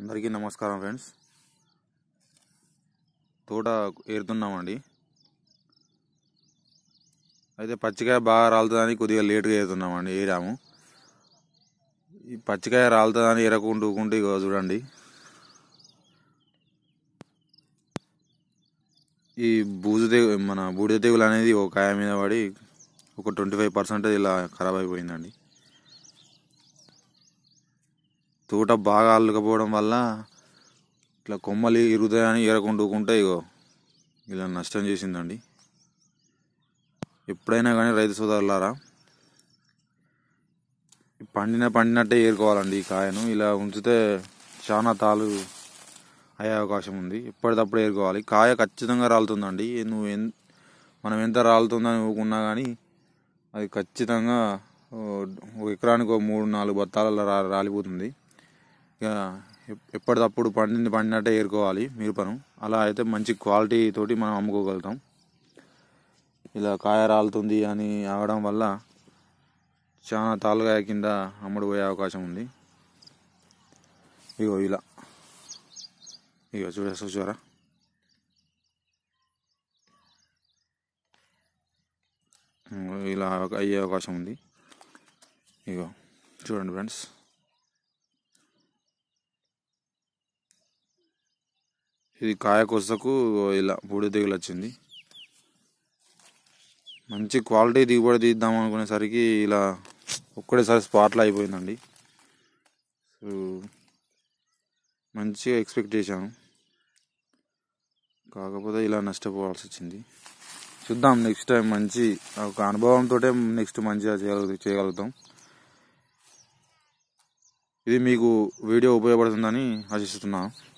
అందరికీ నమస్కారం ఫ్రెండ్స్ తోట ఏరుతున్నామండి అయితే పచ్చికాయ బాగా రాలుతుందని కొద్దిగా లేట్గా ఏరుతున్నామండి ఏరాము ఈ పచ్చికాయ రాలుతుందని ఏరకుంటూ ఊకుంటూ చూడండి ఈ బూజు తెగు మన బూడిద తెగులు అనేది ఒక కాయ మీద పడి ఒక ట్వంటీ ఫైవ్ పర్సెంట్ ఇలా ఖరాబ్ అయిపోయిందండి తోట బాగా అల్లకపోవడం వల్ల ఇట్లా కొమ్మలు ఇరుగుతాయని ఎరకుండుకుంటే ఇగో ఇలా నష్టం చేసిందండి ఎప్పుడైనా కానీ రైతు సోదరులారా పండిన పండినట్టే ఏరుకోవాలండి ఈ కాయను ఇలా ఉంచితే చాలా తాలు అయ్యే అవకాశం ఉంది ఎప్పటికప్పుడు ఏరుకోవాలి కాయ ఖచ్చితంగా రాలుతుందండి నువ్వు ఎన్ మనం ఎంత రాలుతుందని ఊకున్నా కానీ అది ఖచ్చితంగా ఒక ఎకరానికి ఒక మూడు నాలుగు బత్తాలలో రా రాలిపోతుంది ఇక ఎప్పటికప్పుడు పండింది పండినట్టే ఏరుకోవాలి మిరపను అలా అయితే మంచి క్వాలిటీ తోటి మనం అమ్ముకోగలుగుతాం ఇలా కాయ రాలుతుంది అని ఆగడం వల్ల చాలా తాళ్ళకాయ కింద అమ్ముడుపోయే అవకాశం ఉంది ఇగో ఇలా ఇగో చూడేస్తా చూసారా ఇలా అయ్యే అవకాశం ఉంది ఇగో చూడండి ఫ్రెండ్స్ ఇది కాయకొసకు ఇలా బూడిద తెగులు వచ్చింది మంచి క్వాలిటీ దిగుబడి తీద్దాం అనుకునేసరికి ఇలా ఒక్కడేసారి స్పాట్లో అయిపోయిందండి సో మంచిగా ఎక్స్పెక్ట్ చేశాను కాకపోతే ఇలా నష్టపోవాల్సి వచ్చింది చూద్దాం నెక్స్ట్ టైం మంచి ఒక అనుభవంతో నెక్స్ట్ మంచిగా చేయగల చేయగలుగుతాం ఇది మీకు వీడియో ఉపయోగపడుతుందని ఆశిస్తున్నాను